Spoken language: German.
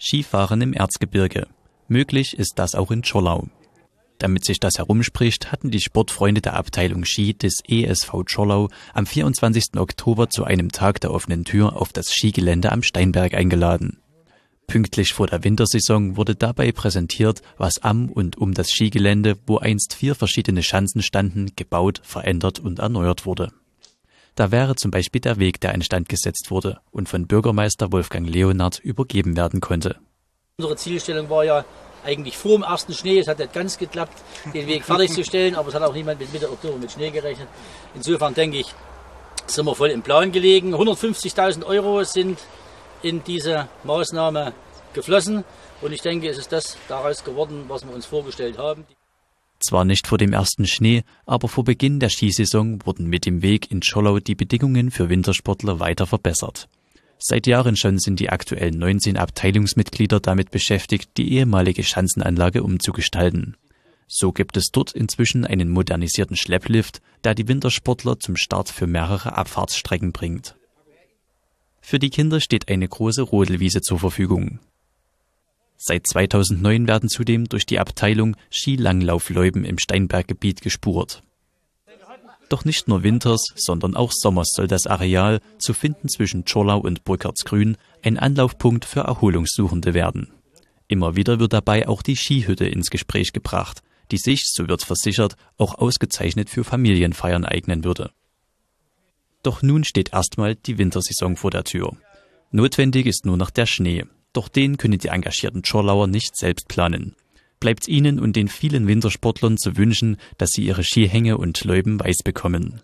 Skifahren im Erzgebirge. Möglich ist das auch in Zschorlau. Damit sich das herumspricht, hatten die Sportfreunde der Abteilung Ski des ESV Zschorlau am 24. Oktober zu einem Tag der offenen Tür auf das Skigelände am Steinberg eingeladen. Pünktlich vor der Wintersaison wurde dabei präsentiert, was am und um das Skigelände, wo einst vier verschiedene Schanzen standen, gebaut, verändert und erneuert wurde. Da wäre zum Beispiel der Weg, der instand gesetzt wurde und von Bürgermeister Wolfgang Leonhardt übergeben werden konnte. Unsere Zielstellung war ja eigentlich vor dem ersten Schnee, es hat nicht ganz geklappt, den Weg fertigzustellen, aber es hat auch niemand mit Mitte Oktober mit Schnee gerechnet. Insofern denke ich, sind wir voll im Plan gelegen. 150.000 Euro sind in diese Maßnahme geflossen und ich denke, es ist das daraus geworden, was wir uns vorgestellt haben. Zwar nicht vor dem ersten Schnee, aber vor Beginn der Skisaison wurden mit dem Weg in Schollau die Bedingungen für Wintersportler weiter verbessert. Seit Jahren schon sind die aktuellen 19 Abteilungsmitglieder damit beschäftigt, die ehemalige Schanzenanlage umzugestalten. So gibt es dort inzwischen einen modernisierten Schlepplift, der die Wintersportler zum Start für mehrere Abfahrtsstrecken bringt. Für die Kinder steht eine große Rodelwiese zur Verfügung. Seit 2009 werden zudem durch die Abteilung Skilanglaufloipen im Steinberggebiet gespurt. Doch nicht nur winters, sondern auch sommers soll das Areal, zu finden zwischen Zschorlau und Burkhardsgrün, ein Anlaufpunkt für Erholungssuchende werden. Immer wieder wird dabei auch die Skihütte ins Gespräch gebracht, die sich, so wird versichert, auch ausgezeichnet für Familienfeiern eignen würde. Doch nun steht erstmal die Wintersaison vor der Tür. Notwendig ist nur noch der Schnee. Doch den können die engagierten Schorlauer nicht selbst planen. Bleibt ihnen und den vielen Wintersportlern zu wünschen, dass sie ihre Skihänge und Läuben weiß bekommen.